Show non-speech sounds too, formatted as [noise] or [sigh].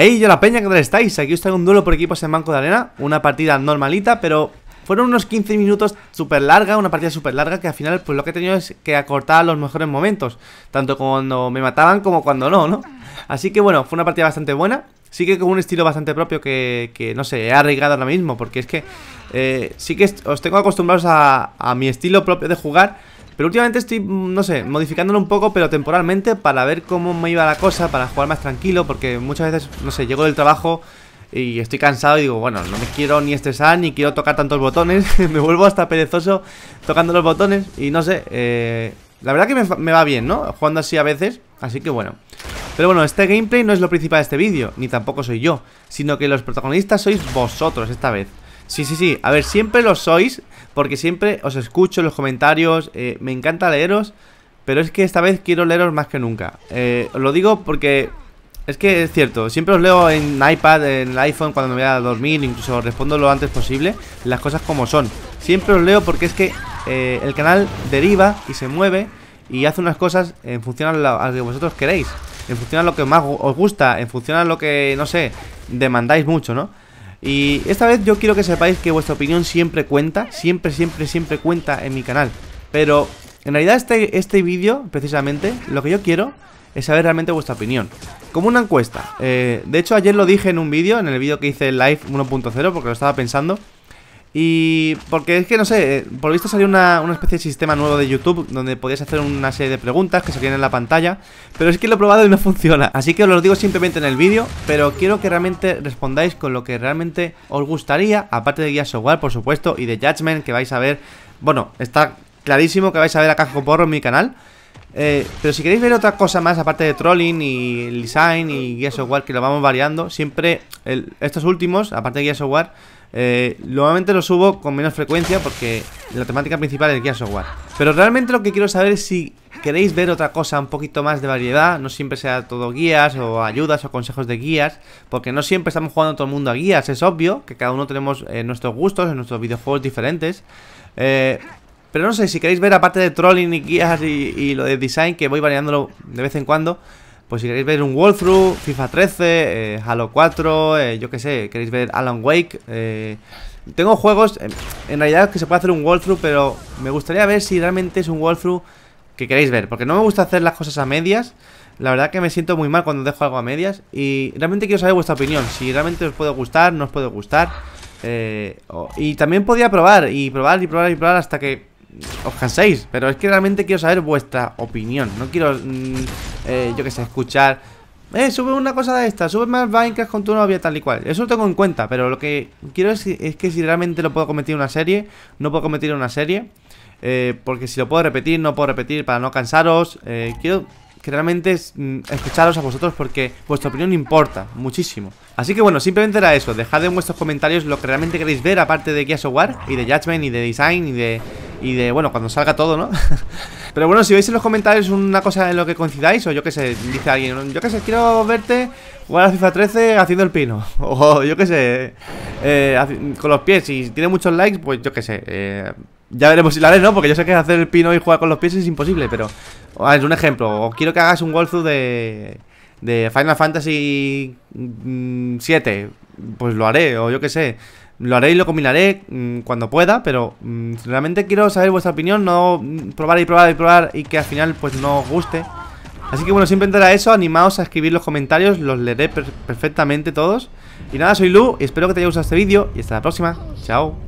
¡Ey, yo la peña que estáis! Aquí os traigo un duelo por equipos en Banco de Arena. Una partida normalita, pero fueron unos 15 minutos súper larga, una partida súper larga que al final pues lo que he tenido es que acortar los mejores momentos, tanto cuando me mataban como cuando no, ¿no? Así que bueno, fue una partida bastante buena, sí que con un estilo bastante propio que, que no sé, he arraigado ahora mismo, porque es que eh, sí que os tengo acostumbrados a, a mi estilo propio de jugar, pero últimamente estoy, mm, no sé, modificándolo un poco, pero temporalmente, para ver cómo me iba la cosa, para jugar más tranquilo, porque muchas veces, no sé, llego del trabajo y estoy cansado y digo, bueno, no me quiero ni estresar ni quiero tocar tantos botones, [laughs] me vuelvo hasta perezoso tocando los botones y no sé, eh, la verdad que me, me, va bien, ¿no? Jugando así a veces, así que bueno. Pero bueno, este gameplay no es lo principal de este vídeo, ni tampoco soy yo, sino que los protagonistas sois vosotros esta vez. Sí, sí, sí. A ver, siempre lo sois, porque siempre os escucho en los comentarios, eh, me encanta leeros, pero es que esta vez quiero leeros más que nunca. Eh, os lo digo porque es que es cierto, siempre os leo en iPad, en el iPhone, cuando me voy a dormir, incluso respondo lo antes posible, las cosas como son. Siempre os leo porque es que eh, el canal deriva y se mueve y hace unas cosas en función a lo que vosotros queréis, en función a lo que más os gusta, en función a lo que, no sé, demandáis mucho, ¿no? Y esta vez yo quiero que sepáis que vuestra opinión siempre cuenta, siempre, siempre, siempre cuenta en mi canal. Pero en realidad este, este vídeo, precisamente, lo que yo quiero es saber realmente vuestra opinión. Como una encuesta. Eh, de hecho, ayer lo dije en un vídeo, en el vídeo que hice live 1.0, porque lo estaba pensando. Y porque es que no sé, eh, por visto salió una, especie de sistema nuevo de YouTube donde podías hacer una serie de preguntas que salían en la pantalla, pero es que lo he probado y no [laughs] funciona. Así que os lo digo simplemente en el vídeo, pero quiero que realmente respondáis con lo que realmente os gustaría, aparte de guías software, por supuesto, y de Judgment que vais a ver. Bueno, está clarísimo que vais a ver a Cajo Porro en mi canal. Eh, pero si queréis ver otra cosa más, aparte de trolling y design y guías software que lo vamos variando, siempre estos últimos, aparte de guías software, eh, normalmente los subo con menos frecuencia porque la temática principal es guías of Pero realmente lo que quiero saber es si queréis ver otra cosa, un poquito más de variedad, no siempre sea todo guías o ayudas o consejos de guías, porque no siempre estamos jugando todo el mundo a guías, es obvio que cada uno tenemos eh, nuestros gustos, nuestros videojuegos diferentes. Eh, pero no sé, si queréis ver aparte de trolling y guías y, lo de design, que voy variándolo de vez en cuando, pues si queréis ver un walkthrough, FIFA 13, eh, Halo 4, eh, yo qué sé, queréis ver Alan Wake. Eh, tengo juegos, en realidad que se puede hacer un walkthrough, pero me gustaría ver si realmente es un walkthrough que queréis ver. Porque no me gusta hacer las cosas a medias. La verdad que me siento muy mal cuando dejo algo a medias. Y realmente quiero saber vuestra opinión. Si realmente os puede gustar, no os puede gustar. y también podía probar, y probar, y probar, y probar hasta que os canséis. Pero es que realmente quiero saber vuestra opinión. No quiero, mm, eh, yo que sé, escuchar... Eh, sube una cosa de esta, sube más Minecraft con tu novia tal y cual. Eso lo tengo en cuenta, pero lo que quiero es, es que si realmente lo puedo cometer en una serie, no puedo cometer en una serie. Eh, porque si lo puedo repetir, no puedo repetir para no cansaros. Eh, quiero que realmente mm, escucharos a vosotros porque vuestra opinión importa muchísimo. Así que bueno, simplemente era eso. Dejad en vuestros comentarios lo que realmente queréis ver, aparte de Gears of War y de Judgment y de Design y de y de, bueno, cuando salga todo, ¿no? [laughs] Pero bueno, si veis en los comentarios una cosa en lo que coincidáis, o yo que sé, dice alguien, yo qué sé, quiero verte jugar a FIFA 13 haciendo el pino, [laughs] o yo que sé, eh, con los pies, si tiene muchos likes, pues yo que sé, eh, ya veremos si la haré, ¿no? Porque yo sé que hacer el pino y jugar con los pies es imposible, pero es un ejemplo, o quiero que hagas un walkthrough de, de Final Fantasy 7, mm, pues lo haré, o yo qué sé. Lo haré y lo combinaré mm, cuando pueda, pero mm, realmente quiero saber vuestra opinión, no mm, probar y probar y probar y que al final pues no os guste. Así que bueno, siempre a eso, animaos a escribir los comentarios, los leeré perfectamente todos. Y nada, soy Lu, y espero que te haya gustado este vídeo y hasta la próxima. Chao.